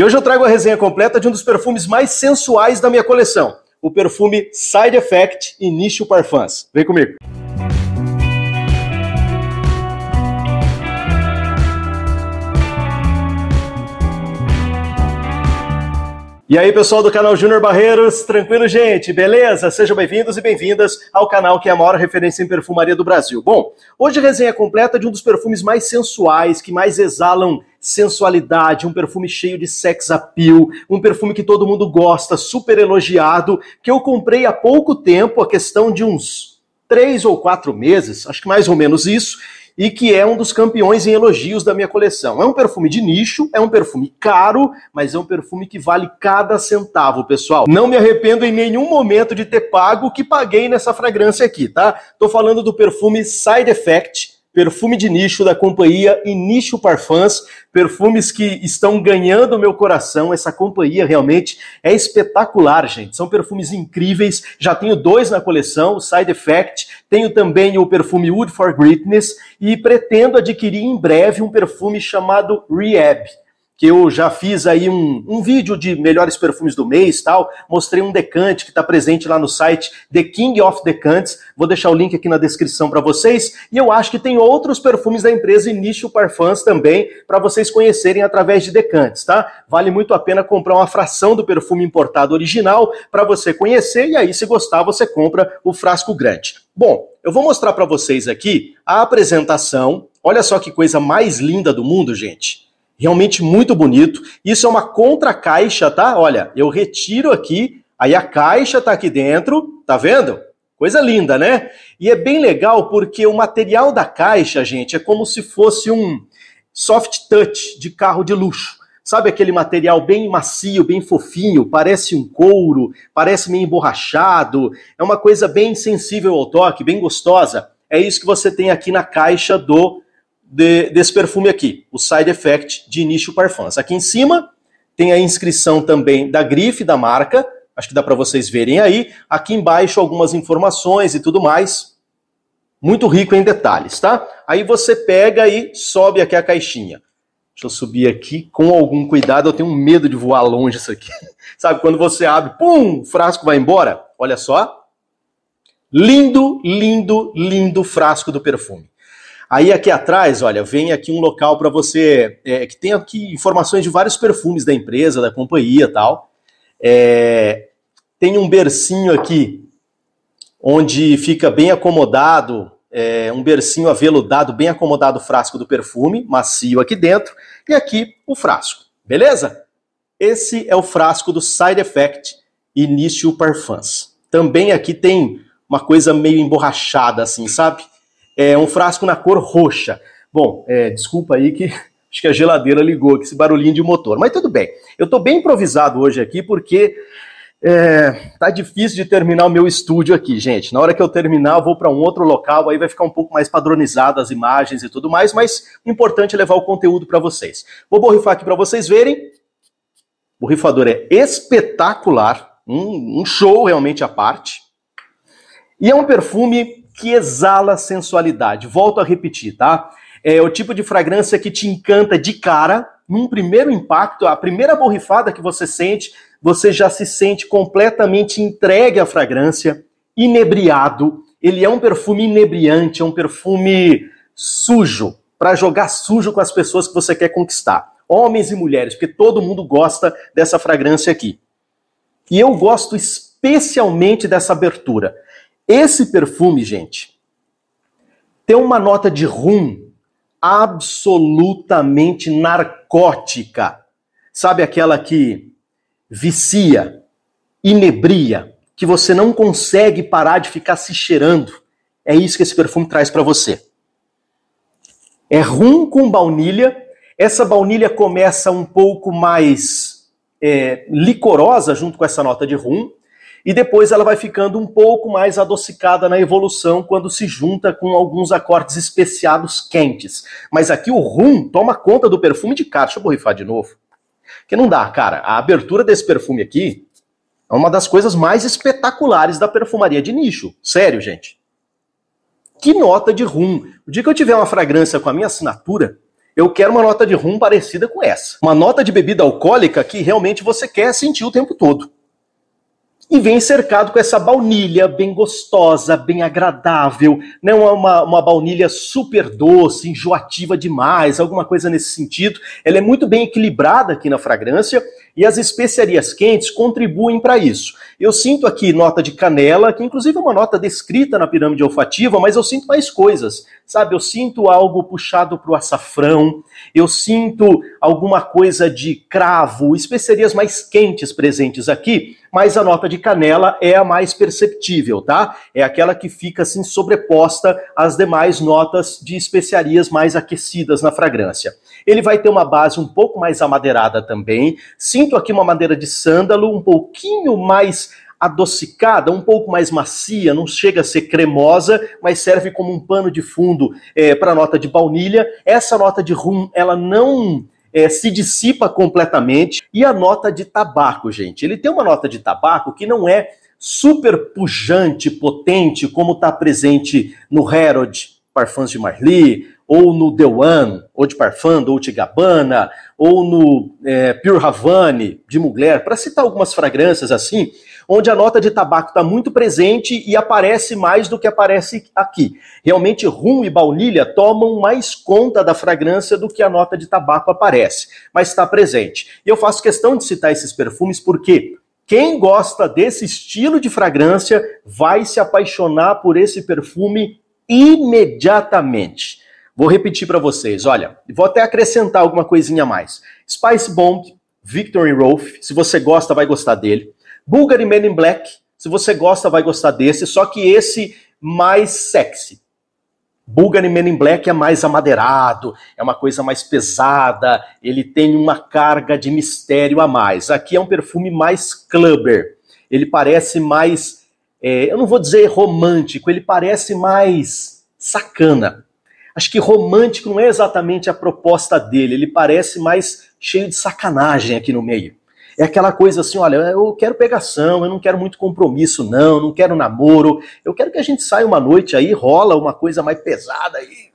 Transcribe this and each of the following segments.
E hoje eu trago a resenha completa de um dos perfumes mais sensuais da minha coleção, o perfume Side Effect Initial Parfums. Vem comigo! E aí, pessoal do canal Júnior Barreiros, tranquilo, gente? Beleza? Sejam bem-vindos e bem-vindas ao canal que é a maior referência em perfumaria do Brasil. Bom, hoje a resenha completa de um dos perfumes mais sensuais, que mais exalam sensualidade, um perfume cheio de sex appeal, um perfume que todo mundo gosta, super elogiado, que eu comprei há pouco tempo, a questão de uns três ou quatro meses, acho que mais ou menos isso, e que é um dos campeões em elogios da minha coleção. É um perfume de nicho, é um perfume caro, mas é um perfume que vale cada centavo, pessoal. Não me arrependo em nenhum momento de ter pago o que paguei nessa fragrância aqui, tá? Tô falando do perfume Side Effect perfume de nicho da companhia Início Parfums, perfumes que estão ganhando o meu coração. Essa companhia realmente é espetacular, gente. São perfumes incríveis. Já tenho dois na coleção, o Side Effect, tenho também o perfume Wood for Greatness e pretendo adquirir em breve um perfume chamado Rehab que eu já fiz aí um, um vídeo de melhores perfumes do mês tal, mostrei um decante que está presente lá no site The King of Decantes, vou deixar o link aqui na descrição para vocês, e eu acho que tem outros perfumes da empresa Início Parfums também, para vocês conhecerem através de decantes, tá? Vale muito a pena comprar uma fração do perfume importado original para você conhecer, e aí se gostar você compra o frasco grande. Bom, eu vou mostrar para vocês aqui a apresentação, olha só que coisa mais linda do mundo, gente. Realmente muito bonito. Isso é uma contra-caixa, tá? Olha, eu retiro aqui, aí a caixa tá aqui dentro, tá vendo? Coisa linda, né? E é bem legal porque o material da caixa, gente, é como se fosse um soft touch de carro de luxo. Sabe aquele material bem macio, bem fofinho, parece um couro, parece meio emborrachado, é uma coisa bem sensível ao toque, bem gostosa. É isso que você tem aqui na caixa do de, desse perfume aqui, o Side Effect de Início Parfums. Aqui em cima tem a inscrição também da grife da marca, acho que dá para vocês verem aí. Aqui embaixo algumas informações e tudo mais. Muito rico em detalhes, tá? Aí você pega e sobe aqui a caixinha. Deixa eu subir aqui com algum cuidado, eu tenho medo de voar longe isso aqui. Sabe, quando você abre, pum, o frasco vai embora. Olha só. Lindo, lindo, lindo frasco do perfume. Aí aqui atrás, olha, vem aqui um local para você é, que tem aqui informações de vários perfumes da empresa, da companhia, tal. É, tem um bercinho aqui onde fica bem acomodado, é, um bercinho aveludado, bem acomodado o frasco do perfume, macio aqui dentro, e aqui o frasco, beleza? Esse é o frasco do Side Effect Initial Parfums. Também aqui tem uma coisa meio emborrachada, assim, sabe? É um frasco na cor roxa. Bom, é, desculpa aí que acho que a geladeira ligou que esse barulhinho de motor, mas tudo bem. Eu estou bem improvisado hoje aqui porque é, tá difícil de terminar o meu estúdio aqui, gente. Na hora que eu terminar, eu vou para um outro local, aí vai ficar um pouco mais padronizado as imagens e tudo mais, mas o importante é levar o conteúdo para vocês. Vou borrifar aqui para vocês verem. O borrifador é espetacular, um, um show realmente à parte. E é um perfume que exala sensualidade. Volto a repetir, tá? É o tipo de fragrância que te encanta de cara, num primeiro impacto, a primeira borrifada que você sente, você já se sente completamente entregue à fragrância, inebriado. Ele é um perfume inebriante, é um perfume sujo, para jogar sujo com as pessoas que você quer conquistar. Homens e mulheres, porque todo mundo gosta dessa fragrância aqui. E eu gosto especialmente dessa abertura. Esse perfume, gente, tem uma nota de rum absolutamente narcótica. Sabe aquela que vicia, inebria, que você não consegue parar de ficar se cheirando. É isso que esse perfume traz para você. É rum com baunilha. Essa baunilha começa um pouco mais é, licorosa junto com essa nota de rum e depois ela vai ficando um pouco mais adocicada na evolução quando se junta com alguns acordes especiados quentes. Mas aqui o rum toma conta do perfume de cara. Deixa eu borrifar de novo. Que não dá, cara. A abertura desse perfume aqui é uma das coisas mais espetaculares da perfumaria de nicho. Sério, gente. Que nota de rum. O dia que eu tiver uma fragrância com a minha assinatura, eu quero uma nota de rum parecida com essa. Uma nota de bebida alcoólica que realmente você quer sentir o tempo todo e vem cercado com essa baunilha bem gostosa, bem agradável, não é uma, uma baunilha super doce, enjoativa demais, alguma coisa nesse sentido. Ela é muito bem equilibrada aqui na fragrância e as especiarias quentes contribuem para isso. Eu sinto aqui nota de canela, que inclusive é uma nota descrita na pirâmide olfativa, mas eu sinto mais coisas. Sabe, eu sinto algo puxado para o açafrão, eu sinto alguma coisa de cravo, especiarias mais quentes presentes aqui, mas a nota de canela é a mais perceptível, tá? É aquela que fica assim sobreposta às demais notas de especiarias mais aquecidas na fragrância. Ele vai ter uma base um pouco mais amadeirada também. Sinto aqui uma madeira de sândalo um pouquinho mais adocicada, um pouco mais macia, não chega a ser cremosa, mas serve como um pano de fundo é, para a nota de baunilha. Essa nota de rum, ela não é, se dissipa completamente. E a nota de tabaco, gente? Ele tem uma nota de tabaco que não é super pujante, potente, como está presente no Herod, Parfums de Marly, ou no Dewan, ou de Parfum, ou de Gabana, ou no é, Pure Havane, de Mugler, para citar algumas fragrâncias assim, onde a nota de tabaco está muito presente e aparece mais do que aparece aqui. Realmente, rum e baunilha tomam mais conta da fragrância do que a nota de tabaco aparece, mas está presente. E eu faço questão de citar esses perfumes porque quem gosta desse estilo de fragrância vai se apaixonar por esse perfume imediatamente. Vou repetir para vocês, olha, vou até acrescentar alguma coisinha a mais. Spice Bomb, Victory Rolf, se você gosta, vai gostar dele. Bulgari Men in Black, se você gosta, vai gostar desse, só que esse mais sexy. Bulgari Men in Black é mais amadeirado, é uma coisa mais pesada, ele tem uma carga de mistério a mais. Aqui é um perfume mais clubber, ele parece mais, é, eu não vou dizer romântico, ele parece mais sacana acho que romântico não é exatamente a proposta dele, ele parece mais cheio de sacanagem aqui no meio. É aquela coisa assim, olha, eu quero pegação, eu não quero muito compromisso, não, não quero namoro, eu quero que a gente saia uma noite aí, rola uma coisa mais pesada aí.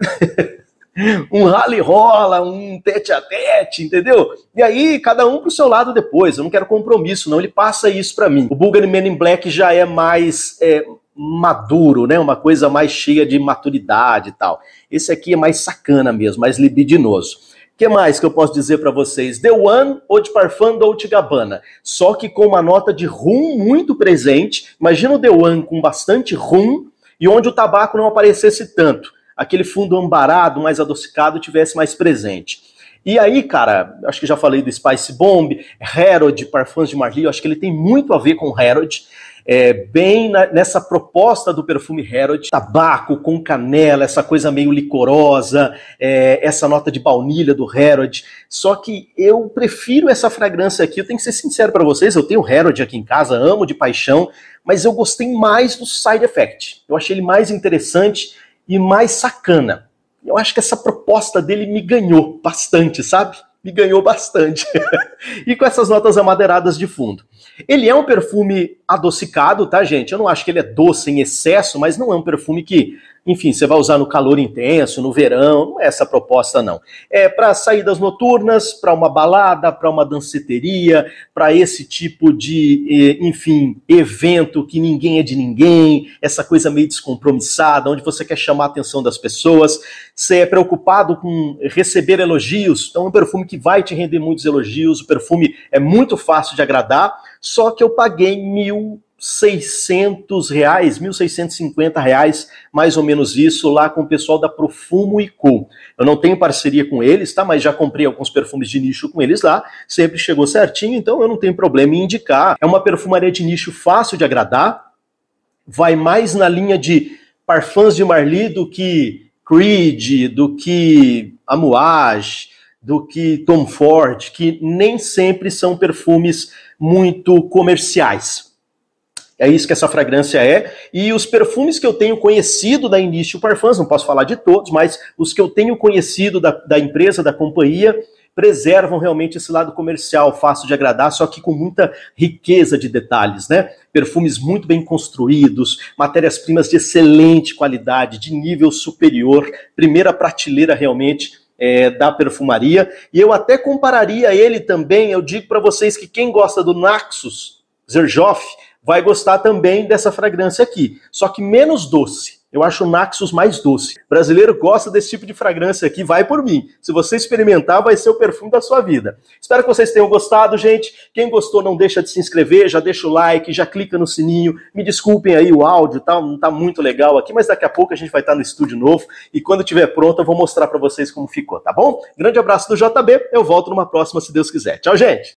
um rally rola, um tete a tete, entendeu? E aí cada um pro seu lado depois. Eu não quero compromisso, não. Ele passa isso para mim. O Bulgari Men in Black já é mais é, maduro, né? Uma coisa mais cheia de maturidade e tal. Esse aqui é mais sacana mesmo, mais libidinoso. O que mais que eu posso dizer para vocês? The One, ou de Parfum, de Gabbana. Só que com uma nota de rum muito presente. Imagina o The One com bastante rum e onde o tabaco não aparecesse tanto. Aquele fundo ambarado, mais adocicado, tivesse mais presente. E aí, cara, acho que já falei do Spice Bomb, Herod, Parfums de Marly, acho que ele tem muito a ver com Herod é, bem na, nessa proposta do perfume Herod, tabaco com canela, essa coisa meio licorosa, é, essa nota de baunilha do Herod. Só que eu prefiro essa fragrância aqui, eu tenho que ser sincero para vocês, eu tenho Herod aqui em casa, amo de paixão, mas eu gostei mais do side effect. Eu achei ele mais interessante e mais sacana. Eu acho que essa proposta dele me ganhou bastante, sabe? Me ganhou bastante. e com essas notas amadeiradas de fundo. Ele é um perfume adocicado, tá, gente? Eu não acho que ele é doce em excesso, mas não é um perfume que, enfim, você vai usar no calor intenso, no verão, não é essa a proposta, não. É para saídas noturnas, para uma balada, para uma danceteria, para esse tipo de, eh, enfim, evento que ninguém é de ninguém, essa coisa meio descompromissada, onde você quer chamar a atenção das pessoas, você é preocupado com receber elogios, então é um perfume que vai te render muitos elogios, o perfume é muito fácil de agradar só que eu paguei mil seiscentos reais, 1.650 reais, mais ou menos isso, lá com o pessoal da Profumo e Co. Eu não tenho parceria com eles, tá? Mas já comprei alguns perfumes de nicho com eles lá, sempre chegou certinho, então eu não tenho problema em indicar. É uma perfumaria de nicho fácil de agradar, vai mais na linha de parfums de Marly do que Creed, do que Amouage, do que Tom Ford, que nem sempre são perfumes muito comerciais. É isso que essa fragrância é. E os perfumes que eu tenho conhecido da Início Parfums, não posso falar de todos, mas os que eu tenho conhecido da, da empresa, da companhia, preservam realmente esse lado comercial, fácil de agradar, só que com muita riqueza de detalhes, né? Perfumes muito bem construídos, matérias-primas de excelente qualidade, de nível superior, primeira prateleira realmente é, da perfumaria. E eu até compararia ele também, eu digo para vocês que quem gosta do Naxos Zerjoff vai gostar também dessa fragrância aqui, só que menos doce. Eu acho o Naxos mais doce. O brasileiro gosta desse tipo de fragrância aqui, vai por mim. Se você experimentar, vai ser o perfume da sua vida. Espero que vocês tenham gostado, gente. Quem gostou, não deixa de se inscrever, já deixa o like, já clica no sininho. Me desculpem aí o áudio, tá, não tá muito legal aqui, mas daqui a pouco a gente vai estar tá no estúdio novo e quando estiver pronto eu vou mostrar para vocês como ficou, tá bom? Grande abraço do JB, eu volto numa próxima se Deus quiser. Tchau, gente.